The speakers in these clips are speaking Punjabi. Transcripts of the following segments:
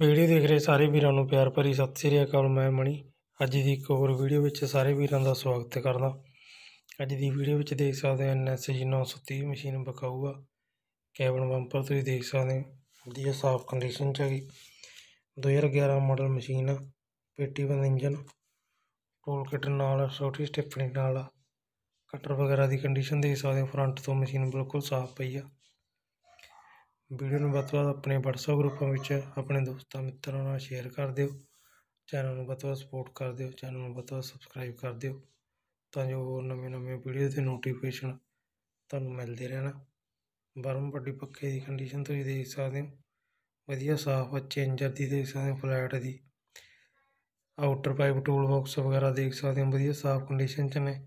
ਵੀਡੀਓ ਦੇਖ ਰਹੇ ਸਾਰੇ ਵੀਰਾਂ ਨੂੰ ਪਿਆਰ ਭਰੀ ਸਤਿ ਸ੍ਰੀ ਅਕਾਲ ਮੈਂ ਮਣੀ ਅੱਜ ਦੀ ਇੱਕ ਹੋਰ ਵੀਡੀਓ ਵਿੱਚ ਸਾਰੇ ਵੀਰਾਂ ਦਾ ਸਵਾਗਤ ਕਰਦਾ ਅੱਜ ਦੀ ਵੀਡੀਓ ਵਿੱਚ ਦੇਖ ਸਕਦੇ ਹੋ ਐਨਐਸਜੀ 930 ਮਸ਼ੀਨ ਬਕਾਊਗਾ ਕੈਬਨ ਬੰਪਰ ਤੁਸੀਂ ਦੇਖ ਸਕਦੇ ਹੋ ਵਧੀਆ ਸਾਫ ਕੰਡੀਸ਼ਨ ਚ ਹੈਗੀ 2011 ਮਾਡਲ ਮਸ਼ੀਨ ਆ ਪੇਟੀ ਬੰਦ ਇੰਜਨ ਟੂਲ ਕਿਟ ਨਾਲ ਛੋਟੀ ਸਟਿਫਨਿੰਗ ਨਾਲ ਕਟਰ ਵਗੈਰਾ ਦੀ ਕੰਡੀਸ਼ਨ ਦੇਖ ਸਕਦੇ ਹੋ ਫਰੰਟ ਤੋਂ ਮਸ਼ੀਨ ਬਿਲਕੁਲ ਸਾਫ ਪਈ ਆ ਵੀਡੀਓ ਨੂੰ ਵੱਧ ਤੋਂ ਵੱਧ ਆਪਣੇ WhatsApp ਗਰੁੱਪਾਂ ਵਿੱਚ ਆਪਣੇ ਦੋਸਤਾਂ ਮਿੱਤਰਾਂ ਨਾਲ ਸ਼ੇਅਰ ਕਰ ਦਿਓ ਚੈਨਲ ਨੂੰ ਵੱਧ ਤੋਂ ਵੱਧ ਸਪੋਰਟ ਕਰ ਦਿਓ ਚੈਨਲ ਨੂੰ ਵੱਧ ਤੋਂ ਵੱਧ ਸਬਸਕ੍ਰਾਈਬ ਕਰ ਦਿਓ ਤਾਂ ਜੋ ਹੋਰ ਨਵੇਂ ਨਵੇਂ ਵੀਡੀਓ ਦੇ ਨੋਟੀਫਿਕੇਸ਼ਨ ਤੁਹਾਨੂੰ ਮਿਲਦੇ ਰਹਿਣ ਬਰਮ ਵੱਡੀ ਪੱਕੇ ਦੀ ਕੰਡੀਸ਼ਨ ਤੁਸੀਂ ਦੇਖ ਸਕਦੇ ਹੋ ਵਧੀਆ ਸਾਫ਼ ਚੇਂਜਰ ਦੀ ਦੇਖ ਸਕਦੇ ਹੋ ਫਲੈਟ ਦੀ ਆਊਟਰ ਪਾਈਪ ਟੂਲ ਬਾਕਸ ਵਗੈਰਾ ਦੇਖ ਸਕਦੇ ਹੋ ਵਧੀਆ ਸਾਫ਼ ਕੰਡੀਸ਼ਨ 'ਚ ਨੇ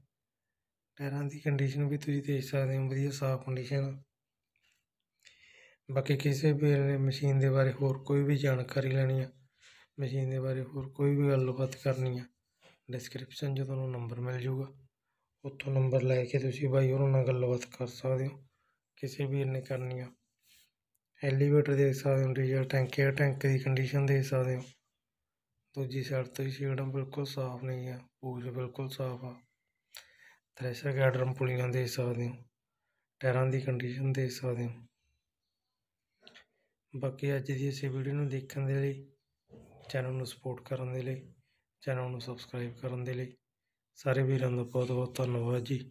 ਟਾਇਰਾਂ ਦੀ ਕੰਡੀਸ਼ਨ ਵੀ ਤੁਸੀਂ ਦੇਖ ਸਕਦੇ ਹੋ ਵਧੀਆ ਸਾਫ਼ ਕੰਡੀਸ਼ਨ ਬਾਕੀ ਕਿਸੇ ਵੀ ਮਸ਼ੀਨ ਦੇ ਬਾਰੇ ਹੋਰ ਕੋਈ ਵੀ ਜਾਣਕਾਰੀ ਲੈਣੀ ਆ ਮਸ਼ੀਨ ਦੇ ਬਾਰੇ ਹੋਰ ਕੋਈ ਵੀ ਗੱਲਬਾਤ ਕਰਨੀ ਆ ਡਿਸਕ੍ਰਿਪਸ਼ਨ 'ਚ ਤੁਹਾਨੂੰ ਨੰਬਰ ਮਿਲ ਜਾਊਗਾ ਉੱਥੋਂ ਨੰਬਰ ਲੈ ਕੇ ਤੁਸੀਂ ਬਾਈ ਉਹਨਾਂ ਨਾਲ ਗੱਲਬਾਤ ਕਰ ਸਕਦੇ ਹੋ ਕਿਸੇ ਵੀਰ ਨੇ ਕਰਨੀ ਆ ਐਲੀਵੇਟਰ ਦੇਖ ਸਕਦੇ ਹੋ ਡੀਜ਼ਲ ਟੈਂਕ ਹੈ ਟੈਂਕ ਦੀ ਕੰਡੀਸ਼ਨ ਦੇ ਸਕਦੇ ਹੋ ਦੂਜੀ ਸਾਈਡ ਤੋਂ ਹੀ ਸ਼ੀਟਾਂ ਬਿਲਕੁਲ ਸਾਫ਼ ਨਹੀਂ ਆ ਪੂਛ ਬਿਲਕੁਲ ਸਾਫ਼ ਆ ਥ੍ਰੈਸ਼ਰ ਗੈਡਰਮ ਪੁਲੀਆਂ ਦੇ ਸਕਦੇ ਹੋ ਟਾਇਰਾਂ ਦੀ ਕੰਡੀਸ਼ਨ ਦੇ ਸਕਦੇ ਹੋ ਬਾਕੀ ਅੱਜ ਦੀ ਇਸ ਵੀਡੀਓ ਨੂੰ ਦੇਖਣ ਦੇ ਲਈ ਚੈਨਲ ਨੂੰ ਸਪੋਰਟ ਕਰਨ ਦੇ ਲਈ ਚੈਨਲ ਨੂੰ ਸਬਸਕ੍ਰਾਈਬ ਕਰਨ ਦੇ ਲਈ ਸਾਰੇ ਵੀਰਾਂ ਦਾ ਬਹੁਤ ਬਹੁਤ ਧੰਨਵਾਦ ਜੀ